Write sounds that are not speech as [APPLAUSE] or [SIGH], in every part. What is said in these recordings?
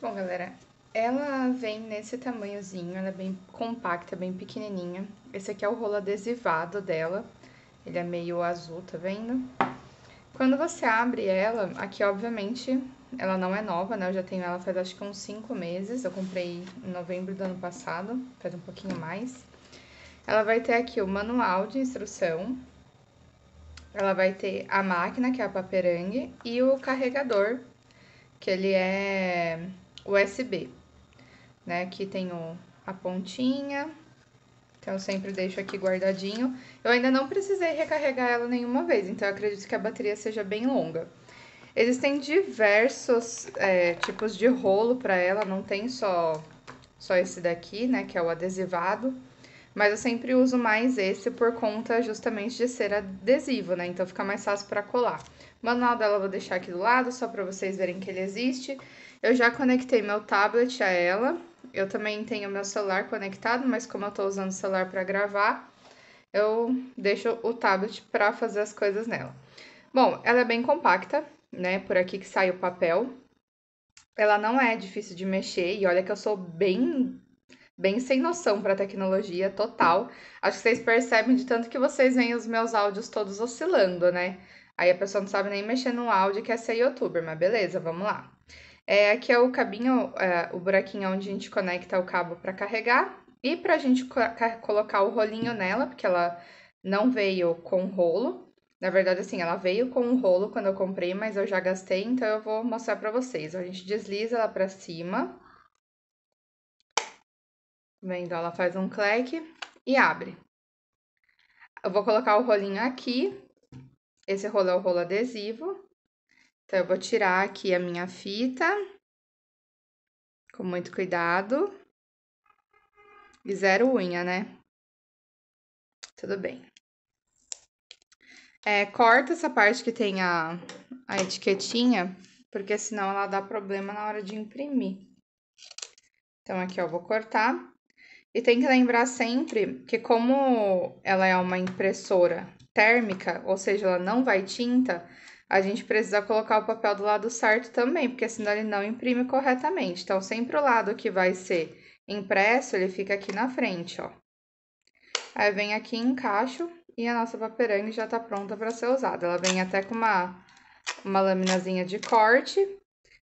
Bom, galera, ela vem nesse tamanhozinho, ela é bem compacta, bem pequenininha. Esse aqui é o rolo adesivado dela, ele é meio azul, tá vendo? Quando você abre ela, aqui obviamente ela não é nova, né? Eu já tenho ela faz acho que uns 5 meses, eu comprei em novembro do ano passado, faz um pouquinho mais. Ela vai ter aqui o manual de instrução, ela vai ter a máquina, que é a paperangue, e o carregador, que ele é USB, né? Aqui tem o, a pontinha, então eu sempre deixo aqui guardadinho. Eu ainda não precisei recarregar ela nenhuma vez, então eu acredito que a bateria seja bem longa. Existem diversos é, tipos de rolo para ela, não tem só, só esse daqui, né, que é o adesivado. Mas eu sempre uso mais esse por conta justamente de ser adesivo, né? Então fica mais fácil para colar. O manual dela eu vou deixar aqui do lado, só para vocês verem que ele existe. Eu já conectei meu tablet a ela. Eu também tenho meu celular conectado, mas como eu estou usando o celular para gravar, eu deixo o tablet para fazer as coisas nela. Bom, ela é bem compacta, né? Por aqui que sai o papel. Ela não é difícil de mexer e olha que eu sou bem bem sem noção para tecnologia total. Acho que vocês percebem de tanto que vocês veem os meus áudios todos oscilando, né? Aí a pessoa não sabe nem mexer no áudio, quer é ser youtuber, mas beleza, vamos lá. É, aqui é o cabinho, é, o buraquinho onde a gente conecta o cabo para carregar. E para a gente co colocar o rolinho nela, porque ela não veio com rolo. Na verdade, assim, ela veio com um rolo quando eu comprei, mas eu já gastei, então eu vou mostrar para vocês. A gente desliza ela para cima. Vendo, ela faz um clique e abre. Eu vou colocar o rolinho aqui. Esse rolo é o rolo adesivo. Então, eu vou tirar aqui a minha fita, com muito cuidado. E zero unha, né? Tudo bem. É, corta essa parte que tem a, a etiquetinha, porque senão ela dá problema na hora de imprimir. Então, aqui, eu vou cortar. E tem que lembrar sempre que como ela é uma impressora térmica, ou seja, ela não vai tinta, a gente precisa colocar o papel do lado certo também, porque senão ele não imprime corretamente. Então, sempre o lado que vai ser impresso, ele fica aqui na frente, ó. Aí, vem aqui, encaixo e a nossa paperanga já tá pronta para ser usada. Ela vem até com uma, uma laminazinha de corte.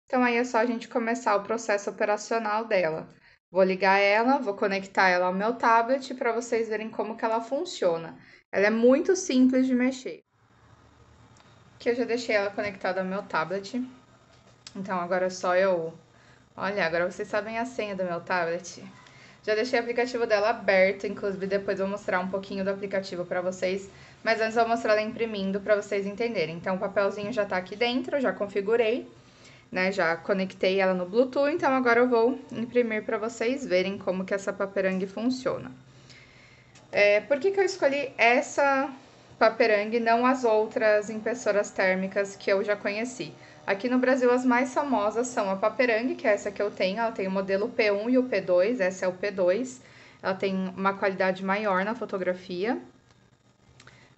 Então, aí é só a gente começar o processo operacional dela. Vou ligar ela, vou conectar ela ao meu tablet para vocês verem como que ela funciona. Ela é muito simples de mexer que eu já deixei ela conectada ao meu tablet. Então agora é só eu. Olha, agora vocês sabem a senha do meu tablet. Já deixei o aplicativo dela aberto, inclusive depois vou mostrar um pouquinho do aplicativo para vocês, mas antes vou mostrar ela imprimindo para vocês entenderem. Então o papelzinho já está aqui dentro, já configurei, né? Já conectei ela no Bluetooth, então agora eu vou imprimir para vocês verem como que essa paperangue funciona. É, por que, que eu escolhi essa Paperang, não as outras impressoras térmicas que eu já conheci. Aqui no Brasil, as mais famosas são a Paperang, que é essa que eu tenho, ela tem o modelo P1 e o P2, essa é o P2. Ela tem uma qualidade maior na fotografia.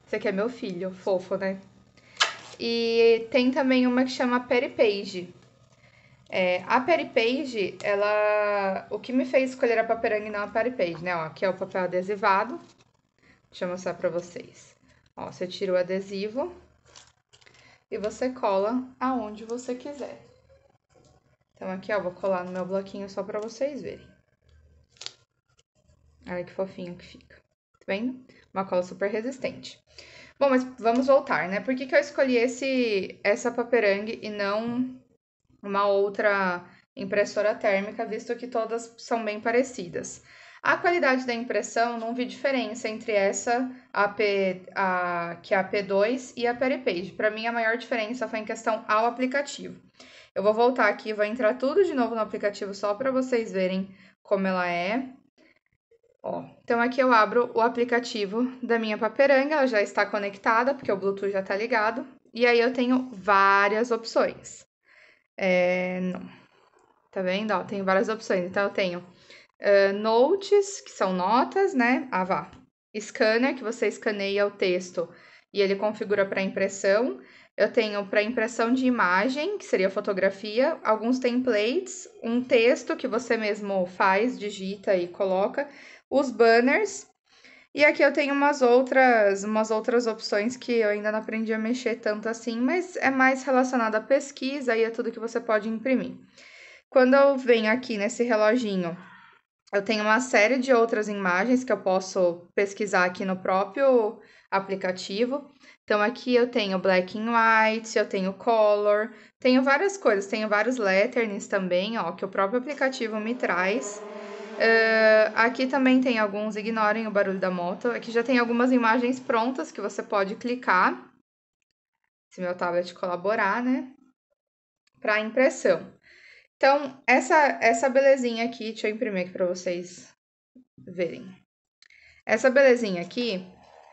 Esse aqui é meu filho, fofo, né? E tem também uma que chama Peripage. É, a Peripage, ela... O que me fez escolher a Paperang e não a Peripage, né? Ó, aqui é o papel adesivado. Deixa eu mostrar pra vocês. Ó, você tira o adesivo e você cola aonde você quiser. Então, aqui, ó, vou colar no meu bloquinho só pra vocês verem. Olha que fofinho que fica. Tá vendo? Uma cola super resistente. Bom, mas vamos voltar, né? Por que, que eu escolhi esse, essa paperangue e não uma outra impressora térmica, visto que todas são bem parecidas? A qualidade da impressão não vi diferença entre essa AP, a, que é a P2 e a Peripage. Para mim, a maior diferença foi em questão ao aplicativo. Eu vou voltar aqui, vou entrar tudo de novo no aplicativo só para vocês verem como ela é. Ó, então aqui eu abro o aplicativo da minha paperanga, ela já está conectada, porque o Bluetooth já está ligado. E aí eu tenho várias opções. É, não. Tá vendo? Ó, tenho várias opções. Então eu tenho Uh, notes, que são notas, né? Ava. Ah, Scanner, que você escaneia o texto e ele configura para impressão. Eu tenho para impressão de imagem, que seria fotografia, alguns templates, um texto que você mesmo faz, digita e coloca, os banners. E aqui eu tenho umas outras, umas outras opções que eu ainda não aprendi a mexer tanto assim, mas é mais relacionado à pesquisa e a tudo que você pode imprimir. Quando eu venho aqui nesse reloginho eu tenho uma série de outras imagens que eu posso pesquisar aqui no próprio aplicativo. Então aqui eu tenho black and white, eu tenho color, tenho várias coisas, tenho vários letterings também, ó, que o próprio aplicativo me traz. Uh, aqui também tem alguns, ignorem o barulho da moto. Aqui já tem algumas imagens prontas que você pode clicar, se meu tablet colaborar, né, para impressão. Então, essa, essa belezinha aqui, deixa eu imprimir aqui para vocês verem. Essa belezinha aqui,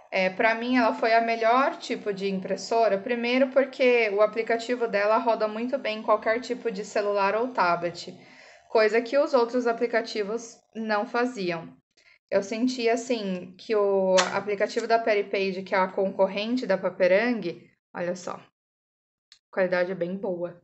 é, para mim, ela foi a melhor tipo de impressora. Primeiro, porque o aplicativo dela roda muito bem em qualquer tipo de celular ou tablet, coisa que os outros aplicativos não faziam. Eu senti assim que o aplicativo da Peripage, que é a concorrente da Paperang, olha só, a qualidade é bem boa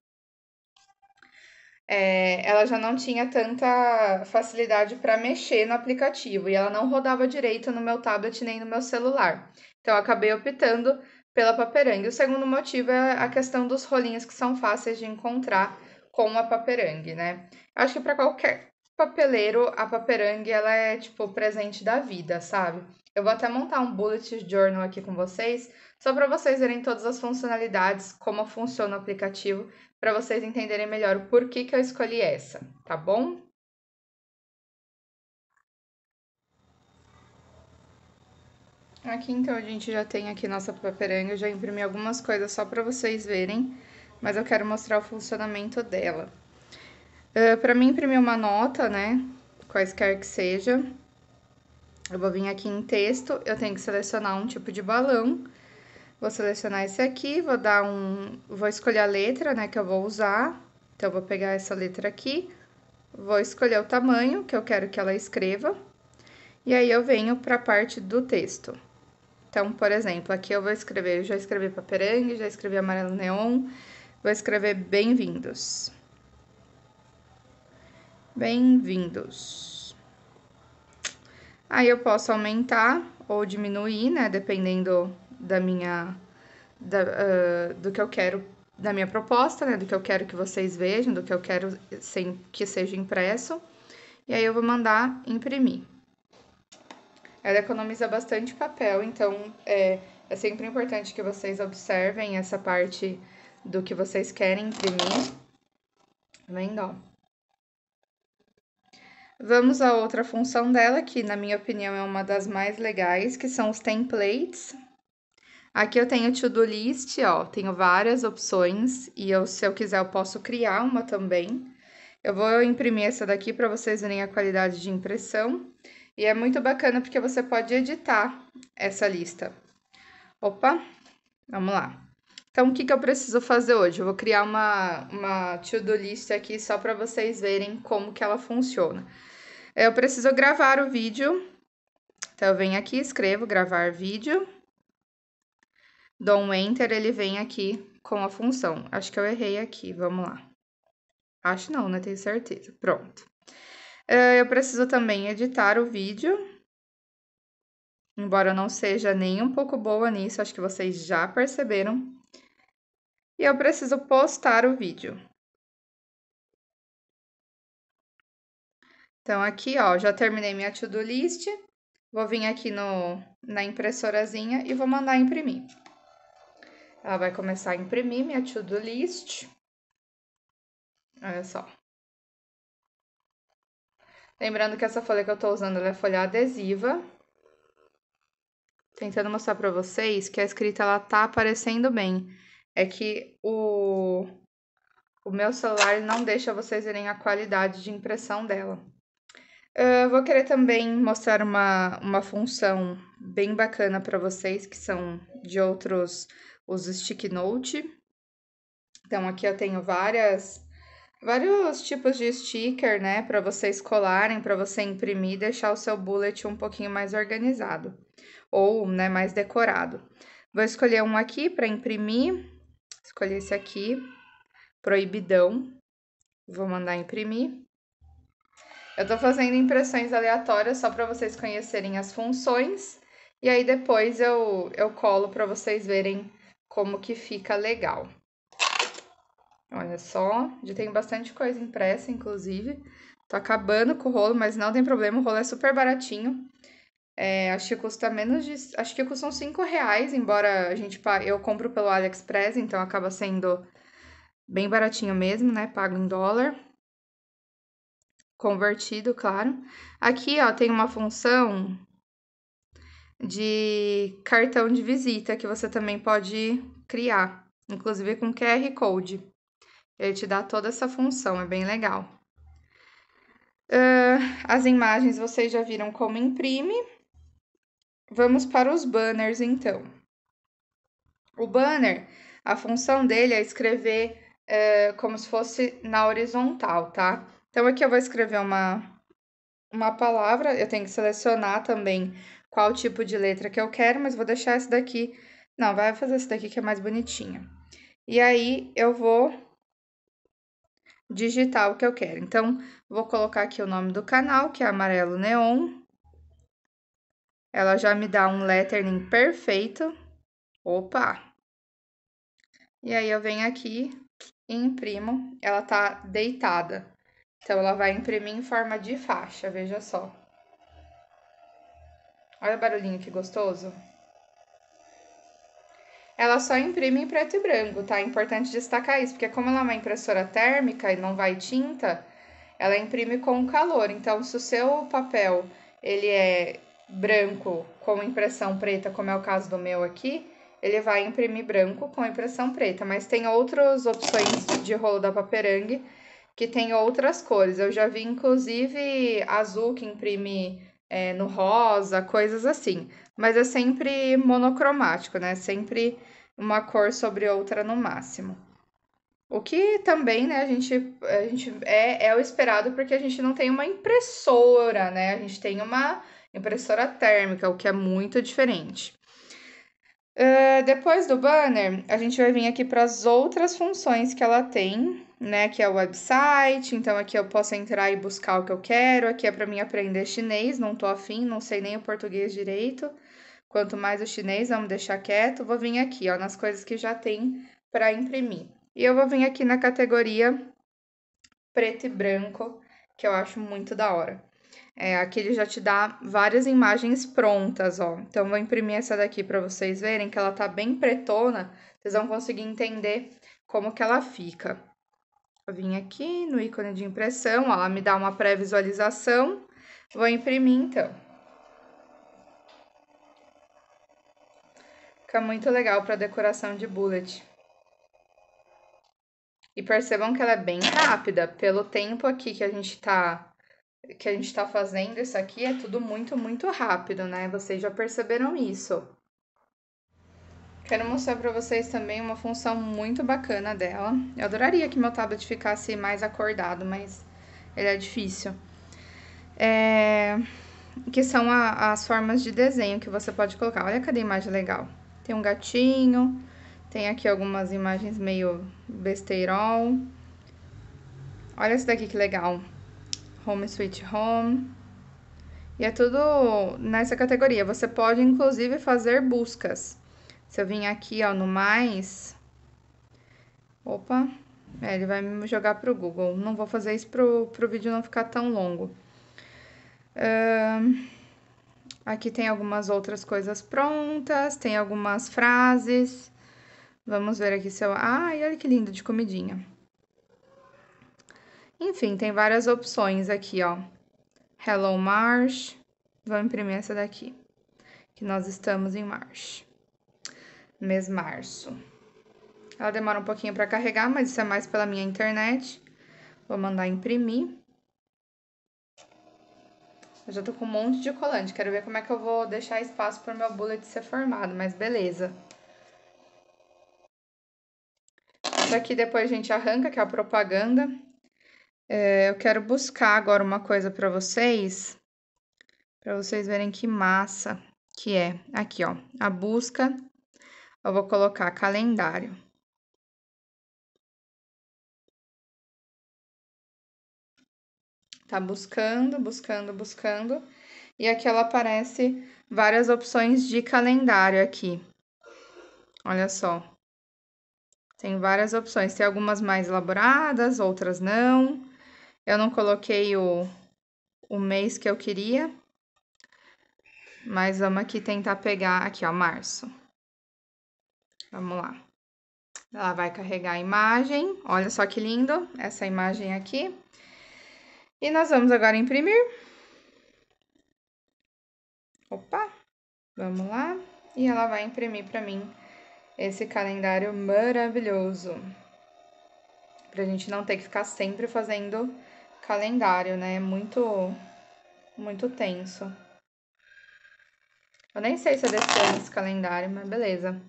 é, ela já não tinha tanta facilidade para mexer no aplicativo e ela não rodava direito no meu tablet nem no meu celular. Então acabei optando pela paperang. O segundo motivo é a questão dos rolinhos que são fáceis de encontrar com a paperang, né? Acho que para qualquer papeleiro, a paperang ela é tipo o presente da vida, sabe? Eu vou até montar um bullet journal aqui com vocês, só para vocês verem todas as funcionalidades, como funciona o aplicativo para vocês entenderem melhor o porquê que eu escolhi essa, tá bom? Aqui então a gente já tem aqui nossa paperanga, eu já imprimi algumas coisas só para vocês verem, mas eu quero mostrar o funcionamento dela. Uh, ah, para mim imprimir uma nota, né, quaisquer que seja, eu vou vir aqui em texto, eu tenho que selecionar um tipo de balão, Vou selecionar esse aqui, vou dar um... Vou escolher a letra, né, que eu vou usar. Então, vou pegar essa letra aqui. Vou escolher o tamanho que eu quero que ela escreva. E aí, eu venho para a parte do texto. Então, por exemplo, aqui eu vou escrever... Eu já escrevi paperangue, já escrevi amarelo neon. Vou escrever bem-vindos. Bem-vindos. Aí, eu posso aumentar ou diminuir, né, dependendo da minha. Da, uh, do que eu quero, da minha proposta, né? Do que eu quero que vocês vejam, do que eu quero sem, que seja impresso. E aí eu vou mandar imprimir. Ela economiza bastante papel, então é, é sempre importante que vocês observem essa parte do que vocês querem imprimir. Tá vendo, Vamos a outra função dela, que na minha opinião é uma das mais legais, que são os templates. Aqui eu tenho to-do list, ó, tenho várias opções e eu, se eu quiser, eu posso criar uma também. Eu vou imprimir essa daqui para vocês verem a qualidade de impressão. E é muito bacana porque você pode editar essa lista. Opa, vamos lá. Então, o que, que eu preciso fazer hoje? Eu vou criar uma, uma to-do list aqui só para vocês verem como que ela funciona. Eu preciso gravar o vídeo. Então, eu venho aqui, escrevo gravar vídeo. Dou um Enter, ele vem aqui com a função. Acho que eu errei aqui, vamos lá. Acho não, né? Tenho certeza. Pronto. É, eu preciso também editar o vídeo. Embora eu não seja nem um pouco boa nisso, acho que vocês já perceberam. E eu preciso postar o vídeo. Então, aqui, ó, já terminei minha to-do list. Vou vir aqui no, na impressorazinha e vou mandar imprimir. Ela vai começar a imprimir minha to-do list. Olha só. Lembrando que essa folha que eu estou usando é folha adesiva. Tentando mostrar para vocês que a escrita ela tá aparecendo bem. É que o, o meu celular não deixa vocês verem a qualidade de impressão dela. Eu ah, vou querer também mostrar uma, uma função bem bacana para vocês que são de outros os stick note. Então aqui eu tenho várias vários tipos de sticker, né, para vocês colarem, para você imprimir e deixar o seu bullet um pouquinho mais organizado ou, né, mais decorado. Vou escolher um aqui para imprimir. Escolhi esse aqui, proibidão. Vou mandar imprimir. Eu tô fazendo impressões aleatórias só para vocês conhecerem as funções e aí depois eu eu colo para vocês verem como que fica legal. Olha só, já tem bastante coisa impressa, inclusive. Tô acabando com o rolo, mas não tem problema, o rolo é super baratinho. É, acho que custa menos de. Acho que custam 5 reais, embora a gente eu compro pelo AliExpress, então acaba sendo bem baratinho mesmo, né? Pago em dólar. Convertido, claro. Aqui, ó, tem uma função de cartão de visita que você também pode criar, inclusive com QR Code. Ele te dá toda essa função, é bem legal. Uh, as imagens vocês já viram como imprime. Vamos para os banners então. O banner, a função dele é escrever uh, como se fosse na horizontal, tá? Então aqui eu vou escrever uma, uma palavra, eu tenho que selecionar também qual tipo de letra que eu quero, mas vou deixar esse daqui. Não, vai fazer esse daqui que é mais bonitinho. E aí, eu vou digitar o que eu quero. Então, vou colocar aqui o nome do canal, que é Amarelo Neon. Ela já me dá um lettering perfeito. Opa! E aí, eu venho aqui e imprimo. Ela tá deitada. Então, ela vai imprimir em forma de faixa, veja só. Olha o barulhinho que gostoso. Ela só imprime em preto e branco, tá? É importante destacar isso, porque como ela é uma impressora térmica e não vai tinta, ela imprime com calor. Então, se o seu papel ele é branco com impressão preta, como é o caso do meu aqui, ele vai imprimir branco com impressão preta, mas tem outras opções de rolo da Paperang que tem outras cores. Eu já vi inclusive azul que imprime é, no rosa, coisas assim. Mas é sempre monocromático, né? Sempre uma cor sobre outra no máximo. O que também, né, a gente, a gente é, é o esperado porque a gente não tem uma impressora, né? A gente tem uma impressora térmica, o que é muito diferente. Uh, depois do banner, a gente vai vir aqui para as outras funções que ela tem, né, que é o website, então aqui eu posso entrar e buscar o que eu quero, aqui é para mim aprender chinês, não tô afim, não sei nem o português direito, quanto mais o chinês, vamos deixar quieto, vou vir aqui, ó, nas coisas que já tem para imprimir. E eu vou vir aqui na categoria preto e branco, que eu acho muito da hora. É, aqui ele já te dá várias imagens prontas, ó. Então, vou imprimir essa daqui para vocês verem que ela tá bem pretona, vocês vão conseguir entender como que ela fica. Eu vim aqui no ícone de impressão, ó, ela me dá uma pré-visualização. Vou imprimir então. Fica muito legal para decoração de bullet. E percebam que ela é bem rápida, pelo tempo aqui que a gente está que a gente tá fazendo isso aqui, é tudo muito, muito rápido, né? Vocês já perceberam isso. Quero mostrar para vocês também uma função muito bacana dela. Eu adoraria que meu tablet ficasse mais acordado, mas ele é difícil. É... Que são a, as formas de desenho que você pode colocar. Olha cada imagem legal. Tem um gatinho, tem aqui algumas imagens meio besteirol. Olha esse daqui que legal. Home Sweet Home. E é tudo nessa categoria. Você pode, inclusive, fazer buscas. Se eu vim aqui, ó, no mais... Opa, é, ele vai me jogar pro Google. Não vou fazer isso pro, pro vídeo não ficar tão longo. Uh, aqui tem algumas outras coisas prontas, tem algumas frases. Vamos ver aqui se eu... Ai, olha que lindo, de comidinha. Enfim, tem várias opções aqui, ó. Hello March. Vou imprimir essa daqui, que nós estamos em March mês março. Ela demora um pouquinho para carregar, mas isso é mais pela minha internet. Vou mandar imprimir. Eu já tô com um monte de colante. Quero ver como é que eu vou deixar espaço para o meu bullet ser formado, mas beleza. Isso aqui depois a gente arranca, que é a propaganda. É, eu quero buscar agora uma coisa para vocês, para vocês verem que massa que é. Aqui, ó, a busca eu vou colocar calendário. Tá buscando, buscando, buscando. E aqui ela aparece várias opções de calendário aqui. Olha só. Tem várias opções. Tem algumas mais elaboradas, outras não. Eu não coloquei o, o mês que eu queria. Mas vamos aqui tentar pegar aqui, ó, março. Vamos lá. Ela vai carregar a imagem. Olha só que lindo essa imagem aqui. E nós vamos agora imprimir. Opa, vamos lá. E ela vai imprimir para mim esse calendário maravilhoso. Pra gente não ter que ficar sempre fazendo calendário, né? muito, muito tenso. Eu nem sei se eu desenho esse calendário, mas beleza.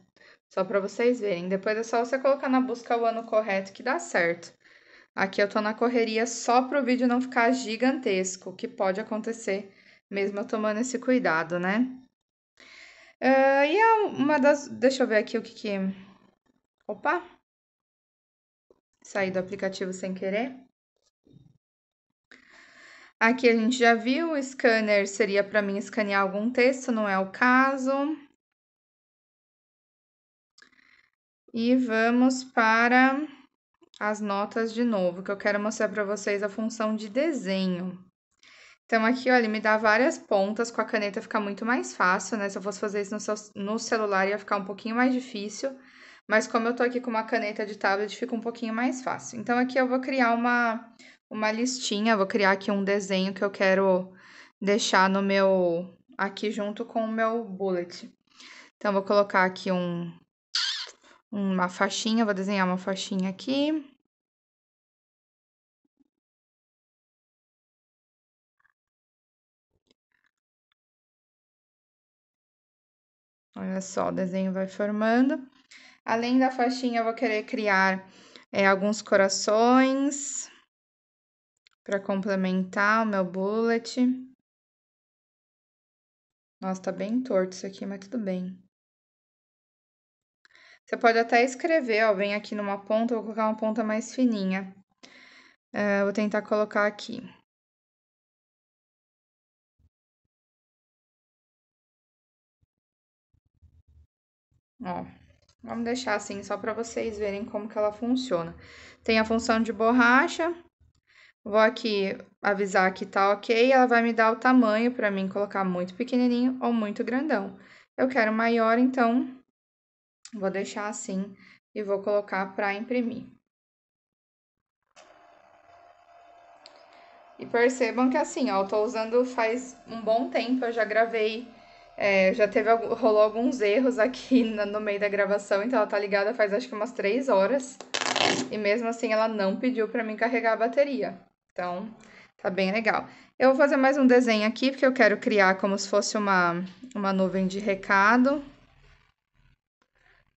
Só para vocês verem. Depois é só você colocar na busca o ano correto que dá certo. Aqui eu tô na correria só para o vídeo não ficar gigantesco, que pode acontecer mesmo eu tomando esse cuidado, né? Uh, e é uma das. Deixa eu ver aqui o que que. Opa! Saí do aplicativo sem querer. Aqui a gente já viu, o scanner seria para mim escanear algum texto, não é o caso. E vamos para as notas de novo, que eu quero mostrar para vocês a função de desenho. Então, aqui, olha, me dá várias pontas, com a caneta fica muito mais fácil, né? Se eu fosse fazer isso no, seu, no celular, ia ficar um pouquinho mais difícil. Mas como eu tô aqui com uma caneta de tablet, fica um pouquinho mais fácil. Então, aqui eu vou criar uma, uma listinha, vou criar aqui um desenho que eu quero deixar no meu... aqui junto com o meu bullet. Então, vou colocar aqui um, uma faixinha, vou desenhar uma faixinha aqui. Olha só, o desenho vai formando. Além da faixinha, eu vou querer criar é, alguns corações para complementar o meu bullet. Nossa, tá bem torto isso aqui, mas tudo bem. Você pode até escrever, ó, vem aqui numa ponta, vou colocar uma ponta mais fininha. É, vou tentar colocar aqui. Ó, vamos deixar assim só para vocês verem como que ela funciona. Tem a função de borracha. Vou aqui avisar que tá ok, ela vai me dar o tamanho para mim colocar muito pequenininho ou muito grandão. Eu quero maior, então Vou deixar assim e vou colocar para imprimir. E percebam que assim, ó, eu tô usando faz um bom tempo, eu já gravei, é, já teve, rolou alguns erros aqui [LAUGHS] no meio da gravação, então ela tá ligada faz acho que umas três horas. E mesmo assim ela não pediu para mim carregar a bateria. Então, tá bem legal. Eu vou fazer mais um desenho aqui, porque eu quero criar como se fosse uma, uma nuvem de recado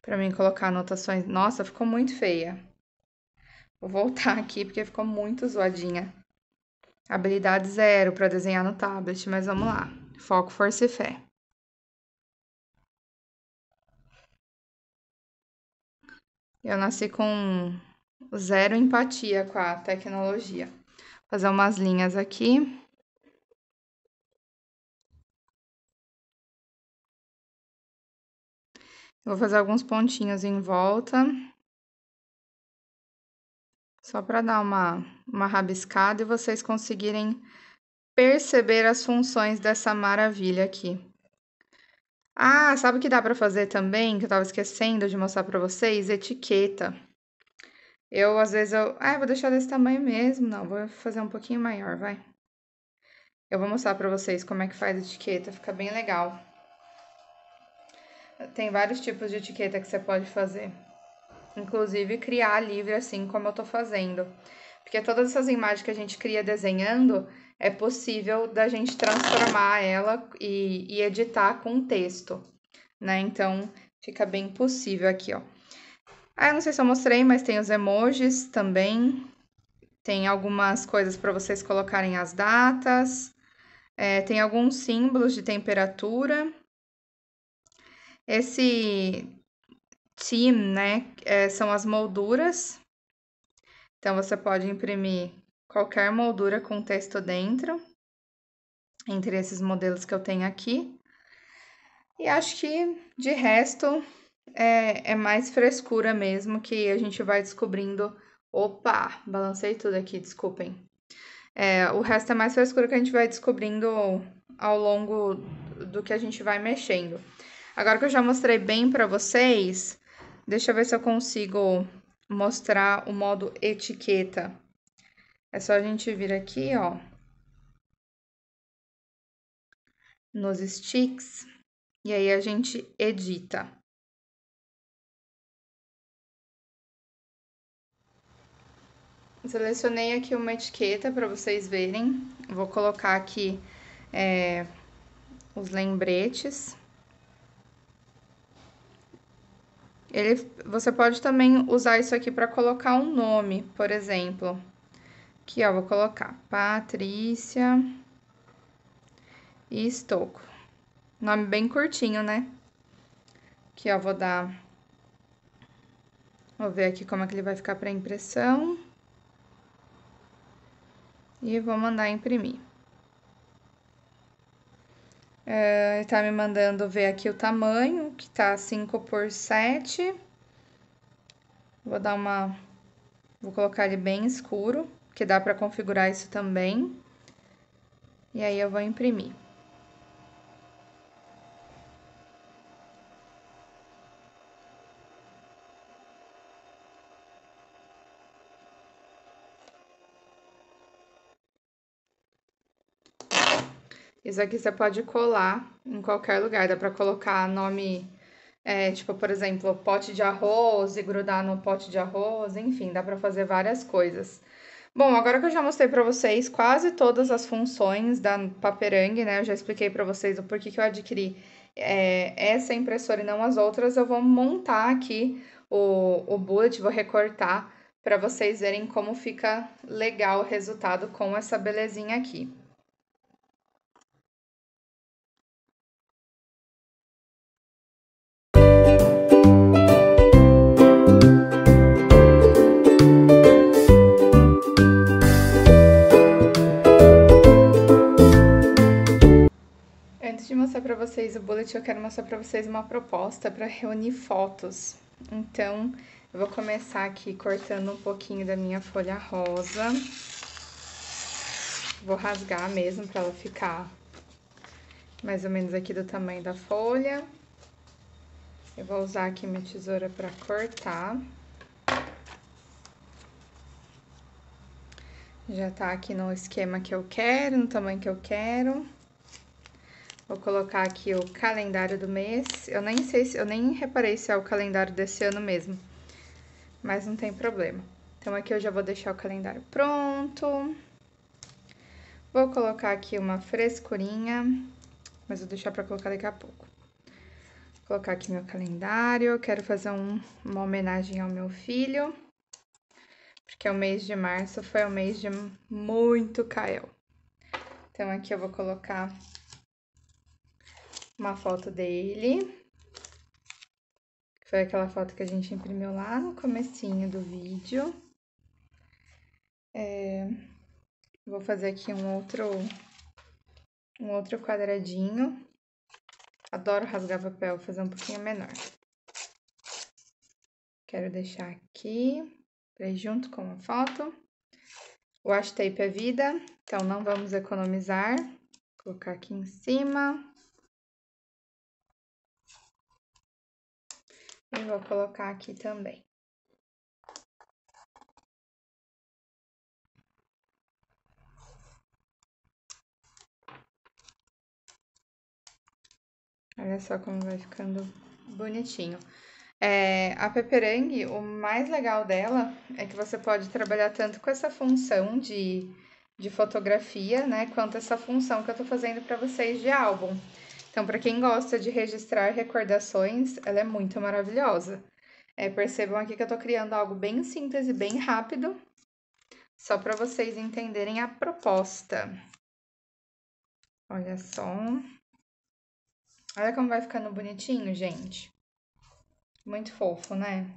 para mim colocar anotações. Nossa, ficou muito feia. Vou voltar aqui porque ficou muito zoadinha. Habilidade zero para desenhar no tablet, mas vamos lá. Foco, força e fé. Eu nasci com zero empatia com a tecnologia. Vou fazer umas linhas aqui. Vou fazer alguns pontinhos em volta. Só para dar uma, uma rabiscada e vocês conseguirem perceber as funções dessa maravilha aqui. Ah, sabe o que dá para fazer também, que eu estava esquecendo de mostrar para vocês? Etiqueta. Eu, às vezes, eu... Ah, vou deixar desse tamanho mesmo. Não, vou fazer um pouquinho maior, vai. Eu vou mostrar para vocês como é que faz etiqueta, fica bem legal tem vários tipos de etiqueta que você pode fazer. Inclusive criar livre assim como eu tô fazendo. Porque todas essas imagens que a gente cria desenhando, é possível da gente transformar ela e, e editar com texto, né? Então, fica bem possível aqui, ó. Ah, eu não sei se eu mostrei, mas tem os emojis também. Tem algumas coisas para vocês colocarem as datas. É, tem alguns símbolos de temperatura. Esse team, né, é, são as molduras. Então, você pode imprimir qualquer moldura com texto dentro, entre esses modelos que eu tenho aqui. E acho que, de resto, é, é mais frescura mesmo, que a gente vai descobrindo... Opa, balancei tudo aqui, desculpem. É, o resto é mais frescura que a gente vai descobrindo ao longo do que a gente vai mexendo. Agora que eu já mostrei bem para vocês, deixa eu ver se eu consigo mostrar o modo etiqueta. É só a gente vir aqui, ó, nos sticks, e aí a gente edita. Selecionei aqui uma etiqueta para vocês verem. Vou colocar aqui é, os lembretes. Ele, você pode também usar isso aqui para colocar um nome, por exemplo. Aqui, ó, vou colocar Patrícia e Estoco. Nome bem curtinho, né? Aqui, ó, vou dar... Vou ver aqui como é que ele vai ficar para impressão. E vou mandar imprimir. Uh, tá me mandando ver aqui o tamanho, que tá 5 por 7. Vou dar uma... Vou colocar ele bem escuro, que dá para configurar isso também. E aí eu vou imprimir. Isso aqui você pode colar em qualquer lugar, dá para colocar nome, é, tipo, por exemplo, pote de arroz e grudar no pote de arroz, enfim, dá para fazer várias coisas. Bom, agora que eu já mostrei para vocês quase todas as funções da Paperang, né, eu já expliquei para vocês o porquê que eu adquiri é, essa impressora e não as outras, eu vou montar aqui o, o bullet, vou recortar para vocês verem como fica legal o resultado com essa belezinha aqui. antes de mostrar para vocês o bullet, eu quero mostrar para vocês uma proposta para reunir fotos. Então, eu vou começar aqui cortando um pouquinho da minha folha rosa. Vou rasgar mesmo para ela ficar mais ou menos aqui do tamanho da folha. Eu vou usar aqui minha tesoura para cortar. Já tá aqui no esquema que eu quero, no tamanho que eu quero. Vou colocar aqui o calendário do mês. Eu nem sei se eu nem reparei se é o calendário desse ano mesmo. Mas não tem problema. Então aqui eu já vou deixar o calendário pronto. Vou colocar aqui uma frescurinha, mas vou deixar para colocar daqui a pouco. Vou colocar aqui meu calendário. Quero fazer um, uma homenagem ao meu filho, porque o mês de março foi um mês de muito Kael. Então aqui eu vou colocar uma foto dele. Foi aquela foto que a gente imprimiu lá no comecinho do vídeo. É, vou fazer aqui um outro, um outro quadradinho. Adoro rasgar papel, fazer um pouquinho menor. Quero deixar aqui, pra ir junto com a foto. O washi tape é vida, então não vamos economizar. Vou colocar aqui em cima. E vou colocar aqui também. Olha só como vai ficando bonitinho. É, a peperang, o mais legal dela é que você pode trabalhar tanto com essa função de, de fotografia, né? Quanto essa função que eu tô fazendo para vocês de álbum. Então, para quem gosta de registrar recordações, ela é muito maravilhosa. É, percebam aqui que eu estou criando algo bem simples e bem rápido, só para vocês entenderem a proposta. Olha só. Olha como vai ficando bonitinho, gente. Muito fofo, né?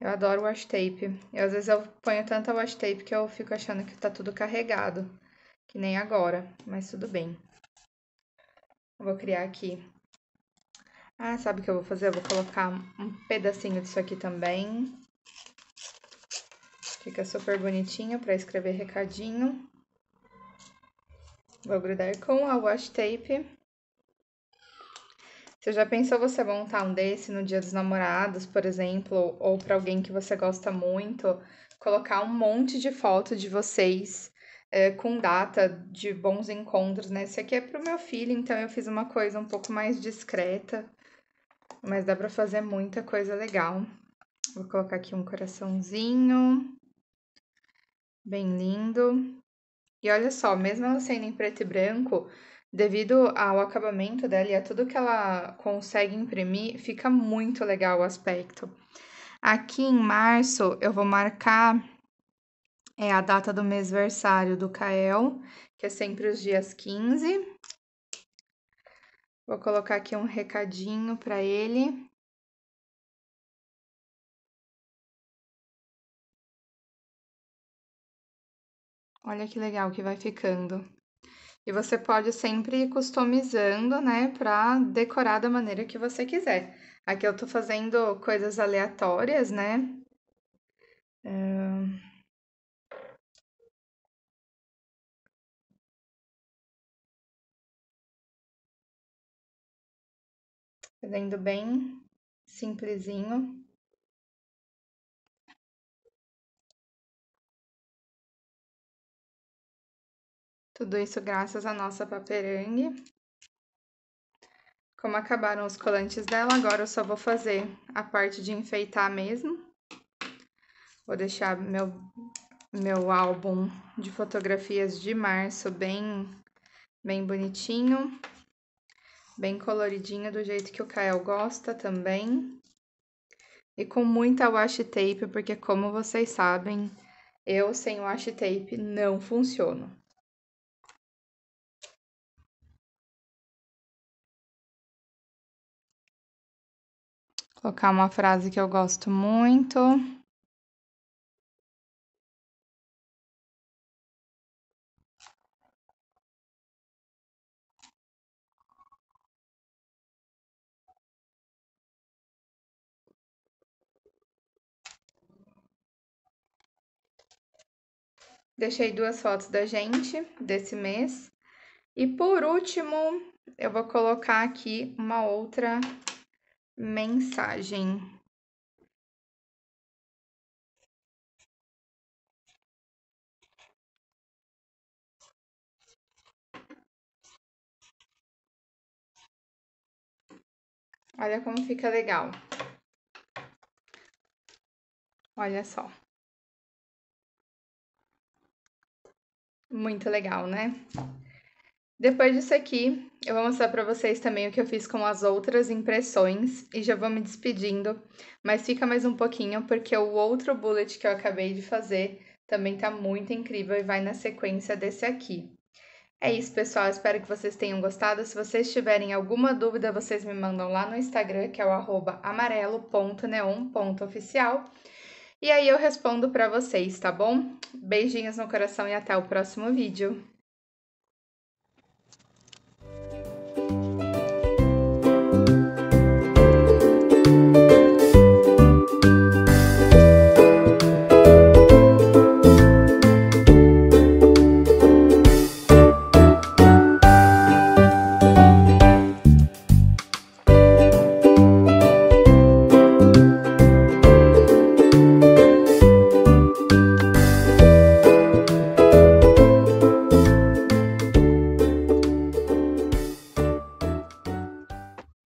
Eu adoro wash tape. E às vezes eu ponho tanta wash tape que eu fico achando que tá tudo carregado. Que nem agora, mas tudo bem vou criar aqui. Ah, sabe o que eu vou fazer? Eu vou colocar um pedacinho disso aqui também. Fica super bonitinho para escrever recadinho. Vou grudar com a wash tape. Você já pensou você montar um desse no dia dos namorados, por exemplo, ou para alguém que você gosta muito, colocar um monte de foto de vocês é, com data de bons encontros, né? Esse aqui é pro meu filho, então eu fiz uma coisa um pouco mais discreta, mas dá para fazer muita coisa legal. Vou colocar aqui um coraçãozinho, bem lindo. E olha só, mesmo ela sendo em preto e branco, devido ao acabamento dela e a tudo que ela consegue imprimir, fica muito legal o aspecto. Aqui em março eu vou marcar é a data do mêsversário do CAEL, que é sempre os dias 15. Vou colocar aqui um recadinho para ele. Olha que legal que vai ficando. E você pode sempre ir customizando, né, para decorar da maneira que você quiser. Aqui eu tô fazendo coisas aleatórias, né? Uh... fazendo bem simplesinho. Tudo isso graças à nossa paperangue. Como acabaram os colantes dela, agora eu só vou fazer a parte de enfeitar mesmo. Vou deixar meu, meu álbum de fotografias de março bem, bem bonitinho bem coloridinha do jeito que o Kael gosta também. E com muita washi tape, porque como vocês sabem, eu sem washi tape não funciono. Vou colocar uma frase que eu gosto muito. Deixei duas fotos da gente desse mês. E por último, eu vou colocar aqui uma outra mensagem. Olha como fica legal. Olha só. Muito legal, né? Depois disso aqui, eu vou mostrar para vocês também o que eu fiz com as outras impressões e já vou me despedindo, mas fica mais um pouquinho porque o outro bullet que eu acabei de fazer também tá muito incrível e vai na sequência desse aqui. É isso, pessoal. Espero que vocês tenham gostado. Se vocês tiverem alguma dúvida, vocês me mandam lá no Instagram, que é o amarelo.neon.oficial. E aí eu respondo para vocês, tá bom? Beijinhos no coração e até o próximo vídeo.